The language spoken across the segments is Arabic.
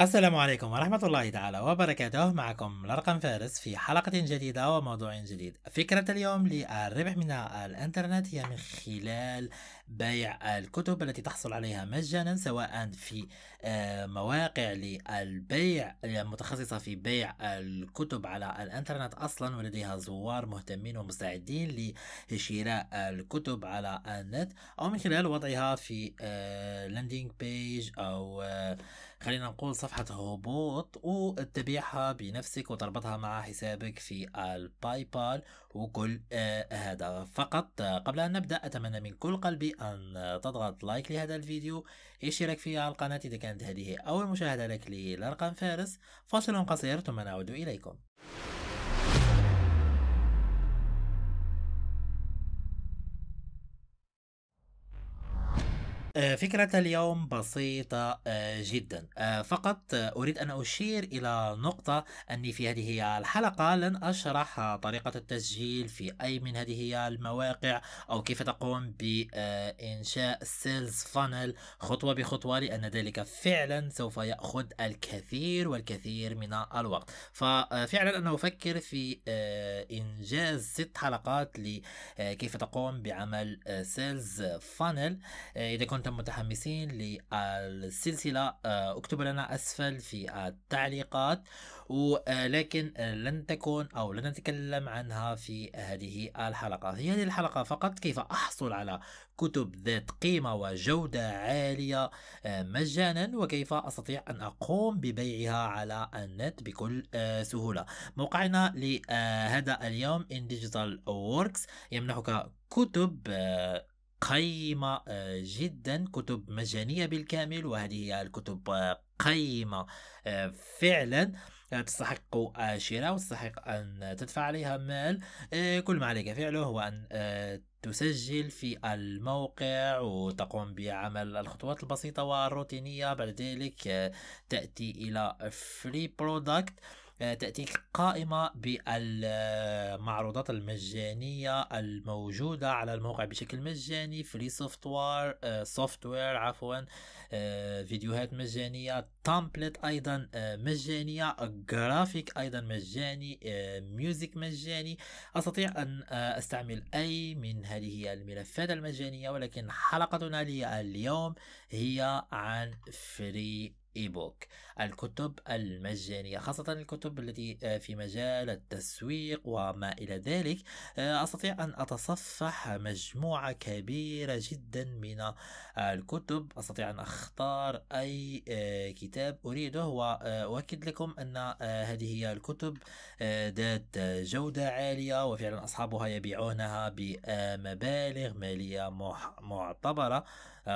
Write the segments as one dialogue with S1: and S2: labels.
S1: السلام عليكم ورحمة الله تعالى وبركاته معكم لرقم فارس في حلقة جديدة وموضوع جديد فكرة اليوم للربح من الانترنت هي من خلال بيع الكتب التي تحصل عليها مجانا سواء في آه، مواقع للبيع المتخصصة يعني في بيع الكتب على الانترنت اصلا ولديها زوار مهتمين ومستعدين لشراء الكتب على النت او من خلال وضعها في لاندينج آه، بيج او آه، خلينا نقول صفحة هبوط وتبيعها بنفسك وتربطها مع حسابك في الباي بال وكل هذا فقط قبل أن نبدأ أتمنى من كل قلبي أن تضغط لايك لهذا الفيديو اشترك في القناة إذا كانت هذه أول مشاهدة لك لرقم فارس فاصل قصير ثم نعود إليكم آه، فكرة اليوم بسيطة آه، جدا آه، فقط أريد أن أشير إلى نقطة أني في هذه الحلقة لن أشرح طريقة التسجيل في أي من هذه المواقع أو كيف تقوم بإنشاء سيلز فانل خطوة بخطوة لأن ذلك فعلا سوف يأخذ الكثير والكثير من الوقت ففعلا أنا أفكر في إنجاز ست حلقات لكيف تقوم بعمل سيلز فانل إذا كنت كنتم متحمسين للسلسلة آه، اكتبوا لنا أسفل في التعليقات ولكن آه، آه، لن تكون أو لن نتكلم عنها في هذه الحلقة في هذه الحلقة فقط كيف أحصل على كتب ذات قيمة وجودة عالية مجانا وكيف أستطيع أن أقوم ببيعها على النت بكل سهولة موقعنا لهذا اليوم in digital works يمنحك كتب قيمة آه، جدا كتب مجانية بالكامل وهذه هي الكتب آه، قيمة آه، فعلا تستحق الشراء وتستحق أن تدفع عليها مال كل ما عليك فعله هو أن تسجل في الموقع وتقوم بعمل الخطوات البسيطة والروتينية بعد ذلك تأتي إلى فري برودكت آه، تأتيك قائمة بالمعروضات المجانية الموجودة على الموقع بشكل مجاني فري سوفتوير سوفتوير عفوا آه، فيديوهات مجانية تامبلت أيضا آه، مجانية جرافيك أيضا مجاني ميوزك مجاني أستطيع أن أستعمل أي من هذه الملفات المجانية ولكن حلقتنا اليوم هي عن فري اي بوك الكتب المجانية خاصة الكتب التي آه، في مجال التسويق وما إلى ذلك آه، أستطيع أن أتصفح مجموعة كبيرة جدا من الكتب أستطيع أن أختار أي آه، كتاب أريده وأؤكد لكم أن هذه هي الكتب ذات جودة عالية وفعلا أصحابها يبيعونها بمبالغ مالية معتبرة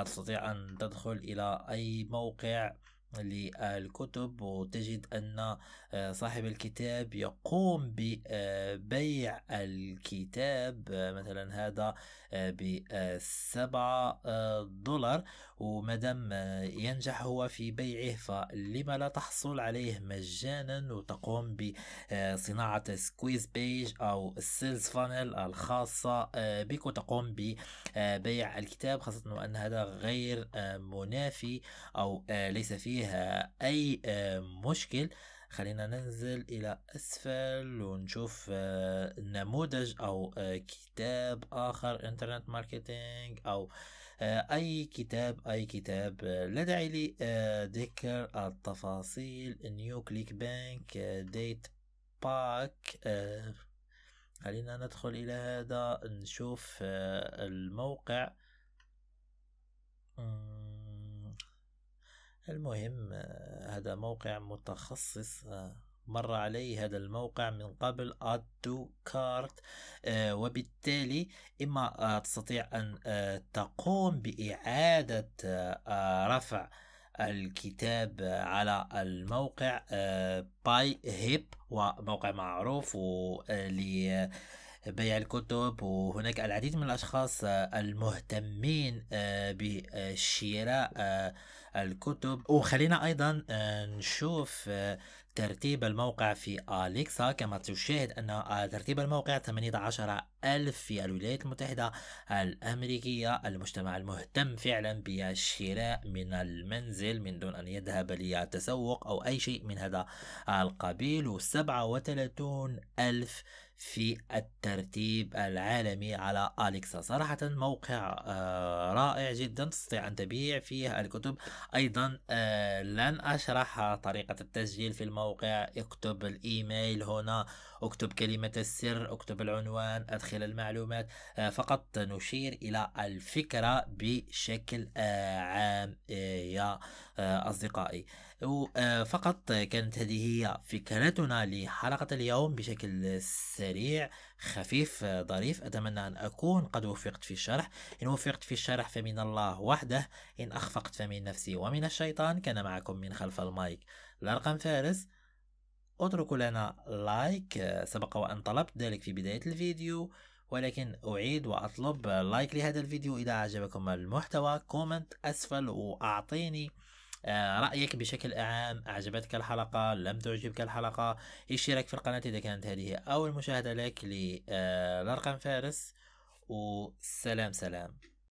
S1: تستطيع أن تدخل إلى أي موقع للكتب وتجد أن آه، صاحب الكتاب يقوم ببيع آه، الكتاب آه، مثلا هذا بسبعة دولار ومدام ينجح هو في بيعه فلما لا تحصل عليه مجانا وتقوم بصناعة سكويز بيج أو السيلز فانل الخاصة بك وتقوم ببيع الكتاب خاصة أن هذا غير منافي أو ليس فيه فيها اي آه، مشكل خلينا ننزل الى اسفل ونشوف آه، نموذج او آه، كتاب اخر انترنت ماركتينج او اي كتاب اي كتاب لا داعي لي ذكر التفاصيل نيو كليك بانك ديت باك خلينا ندخل الى هذا نشوف الموقع المهم هذا موقع متخصص آه، مر علي هذا الموقع من قبل add to cart آه، وبالتالي إما تستطيع أن آه، تقوم بإعادة رفع الكتاب على الموقع باي هيب وموقع معروف ل بيع الكتب وهناك العديد من الأشخاص آه، المهتمين آه، بشراء آه، الكتب وخلينا أيضا نشوف ترتيب الموقع في أليكسا كما تشاهد أن ترتيب الموقع 18 ألف في الولايات المتحدة الأمريكية المجتمع المهتم فعلا بالشراء من المنزل من دون أن يذهب للتسوق أو أي شيء من هذا القبيل و37 ألف في الترتيب العالمي على أليكسا صراحة موقع آه، رائع جدا تستطيع أن تبيع فيه الكتب أيضا آه، لن أشرح طريقة التسجيل في الموقع اكتب الإيميل هنا اكتب كلمة السر اكتب العنوان ادخل المعلومات آه، فقط نشير إلى الفكرة بشكل آه، عام آه، يا أصدقائي فقط كانت هذه هي فكرتنا لحلقة اليوم بشكل سريع خفيف ظريف أتمنى أن أكون قد وفقت في الشرح إن وفقت في الشرح فمن الله وحده إن أخفقت فمن نفسي ومن الشيطان كان معكم من خلف المايك الأرقام فارس اتركوا لنا لايك آه، سبق وأن طلبت ذلك في بداية الفيديو ولكن أعيد وأطلب لايك لهذا الفيديو إذا أعجبكم المحتوى كومنت أسفل وأعطيني آه، رأيك بشكل عام أعجبتك الحلقة لم تعجبك الحلقة اشتراك في القناة إذا كانت هذه أول مشاهدة لك آه، لرقم فارس وسلام سلام